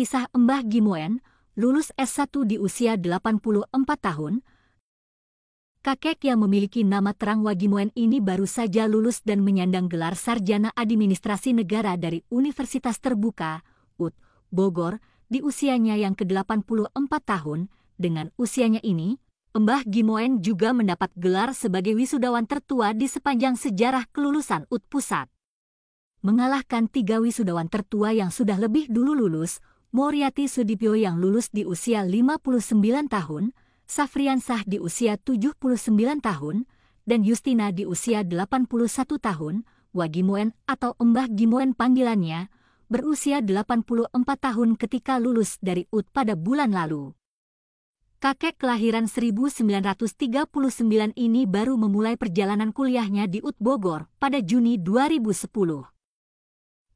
kisah Mbah Gimoen, lulus S1 di usia 84 tahun, Kakek yang memiliki nama terang Wagimoen ini baru saja lulus dan menyandang gelar sarjana administrasi negara dari Universitas Terbuka, UT, Bogor, di usianya yang ke-84 tahun. Dengan usianya ini, Mbah Gimoen juga mendapat gelar sebagai wisudawan tertua di sepanjang sejarah kelulusan UT Pusat. Mengalahkan tiga wisudawan tertua yang sudah lebih dulu lulus, Moriati Sudibyo yang lulus di usia 59 tahun, Safriansah di usia 79 tahun, dan Justina di usia 81 tahun, Wagimuen atau Embah Gimuen panggilannya, berusia 84 tahun ketika lulus dari UT pada bulan lalu. Kakek kelahiran 1939 ini baru memulai perjalanan kuliahnya di UT Bogor pada Juni 2010.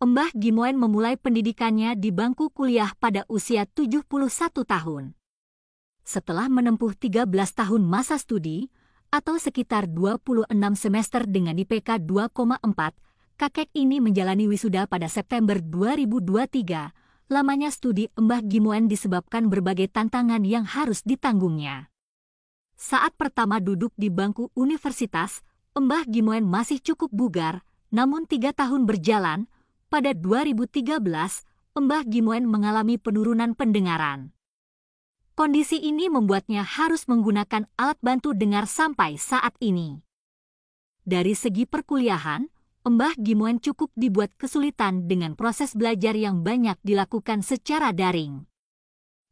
Mbah Gimoen memulai pendidikannya di bangku kuliah pada usia 71 tahun. Setelah menempuh 13 tahun masa studi, atau sekitar 26 semester dengan IPK 2,4, kakek ini menjalani wisuda pada September 2023. Lamanya studi Mbah Gimoen disebabkan berbagai tantangan yang harus ditanggungnya. Saat pertama duduk di bangku universitas, Mbah Gimoen masih cukup bugar, namun tiga tahun berjalan, pada 2013, Mbah Gimoen mengalami penurunan pendengaran. Kondisi ini membuatnya harus menggunakan alat bantu dengar sampai saat ini. Dari segi perkuliahan, Mbah Gimoen cukup dibuat kesulitan dengan proses belajar yang banyak dilakukan secara daring.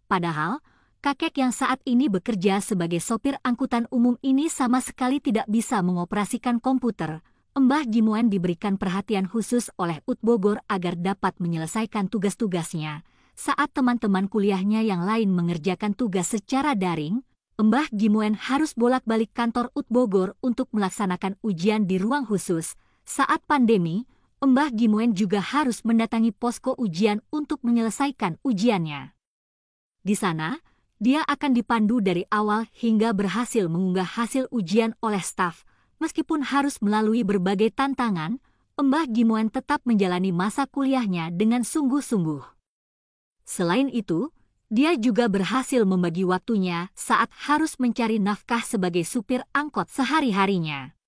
Padahal, kakek yang saat ini bekerja sebagai sopir angkutan umum ini sama sekali tidak bisa mengoperasikan komputer, Embah Gimuan diberikan perhatian khusus oleh UT Bogor agar dapat menyelesaikan tugas-tugasnya. Saat teman-teman kuliahnya yang lain mengerjakan tugas secara daring, Embah Gimuan harus bolak-balik kantor UT Bogor untuk melaksanakan ujian di ruang khusus. Saat pandemi, Embah Gimuan juga harus mendatangi posko ujian untuk menyelesaikan ujiannya. Di sana, dia akan dipandu dari awal hingga berhasil mengunggah hasil ujian oleh staf, meskipun harus melalui berbagai tantangan, Mbah Gimuen tetap menjalani masa kuliahnya dengan sungguh-sungguh. Selain itu, dia juga berhasil membagi waktunya saat harus mencari nafkah sebagai supir angkot sehari-harinya.